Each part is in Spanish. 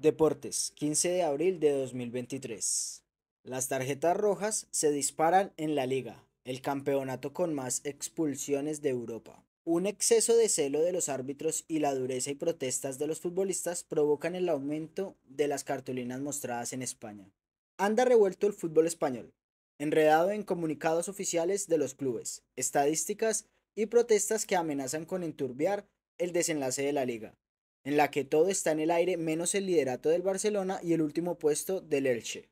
Deportes, 15 de abril de 2023. Las tarjetas rojas se disparan en la liga, el campeonato con más expulsiones de Europa. Un exceso de celo de los árbitros y la dureza y protestas de los futbolistas provocan el aumento de las cartulinas mostradas en España. Anda revuelto el fútbol español, enredado en comunicados oficiales de los clubes, estadísticas y protestas que amenazan con enturbiar el desenlace de la liga en la que todo está en el aire menos el liderato del Barcelona y el último puesto del Elche.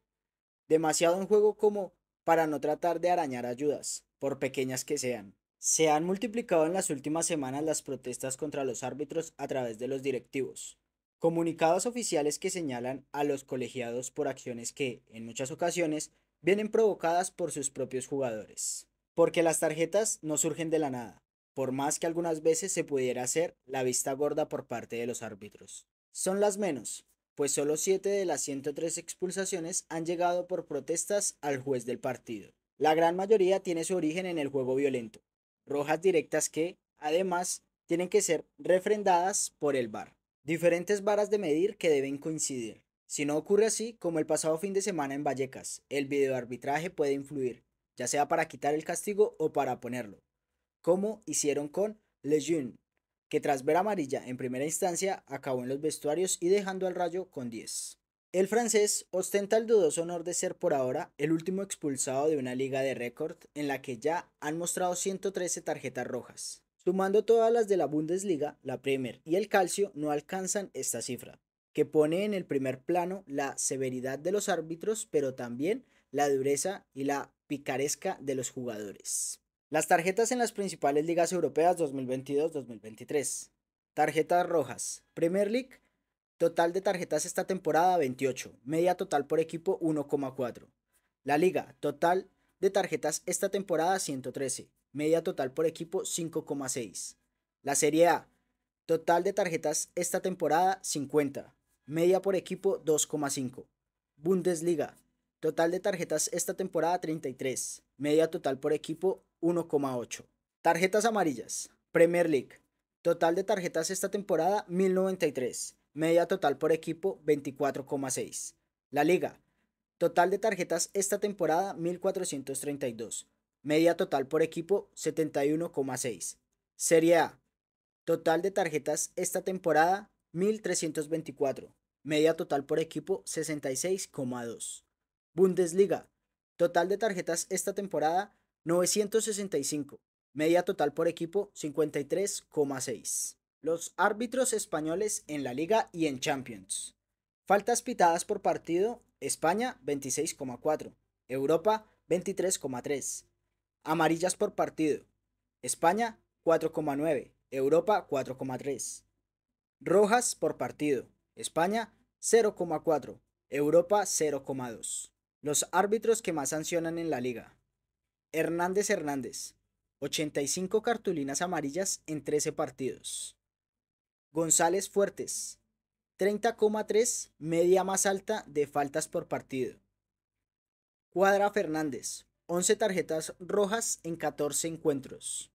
Demasiado en juego como para no tratar de arañar ayudas, por pequeñas que sean. Se han multiplicado en las últimas semanas las protestas contra los árbitros a través de los directivos. Comunicados oficiales que señalan a los colegiados por acciones que, en muchas ocasiones, vienen provocadas por sus propios jugadores. Porque las tarjetas no surgen de la nada, por más que algunas veces se pudiera hacer la vista gorda por parte de los árbitros. Son las menos, pues solo 7 de las 103 expulsaciones han llegado por protestas al juez del partido. La gran mayoría tiene su origen en el juego violento, rojas directas que, además, tienen que ser refrendadas por el VAR. Diferentes varas de medir que deben coincidir. Si no ocurre así, como el pasado fin de semana en Vallecas, el videoarbitraje puede influir, ya sea para quitar el castigo o para ponerlo como hicieron con Lejeune, que tras ver amarilla en primera instancia acabó en los vestuarios y dejando al rayo con 10. El francés ostenta el dudoso honor de ser por ahora el último expulsado de una liga de récord en la que ya han mostrado 113 tarjetas rojas. Sumando todas las de la Bundesliga, la Premier y el Calcio no alcanzan esta cifra, que pone en el primer plano la severidad de los árbitros, pero también la dureza y la picaresca de los jugadores. Las tarjetas en las principales ligas europeas 2022-2023. Tarjetas rojas. Premier League. Total de tarjetas esta temporada 28. Media total por equipo 1,4. La liga. Total de tarjetas esta temporada 113. Media total por equipo 5,6. La Serie A. Total de tarjetas esta temporada 50. Media por equipo 2,5. Bundesliga. Total de tarjetas esta temporada 33. Media total por equipo 1,8. Tarjetas amarillas. Premier League. Total de tarjetas esta temporada 1093. Media total por equipo 24,6. La Liga. Total de tarjetas esta temporada 1432. Media total por equipo 71,6. Serie A. Total de tarjetas esta temporada 1324. Media total por equipo 66,2. Bundesliga. Total de tarjetas esta temporada 965. Media total por equipo 53,6. Los árbitros españoles en la liga y en Champions. Faltas pitadas por partido, España 26,4, Europa 23,3. Amarillas por partido, España 4,9, Europa 4,3. Rojas por partido, España 0,4, Europa 0,2. Los árbitros que más sancionan en la liga. Hernández Hernández, 85 cartulinas amarillas en 13 partidos. González Fuertes, 30,3 media más alta de faltas por partido. Cuadra Fernández, 11 tarjetas rojas en 14 encuentros.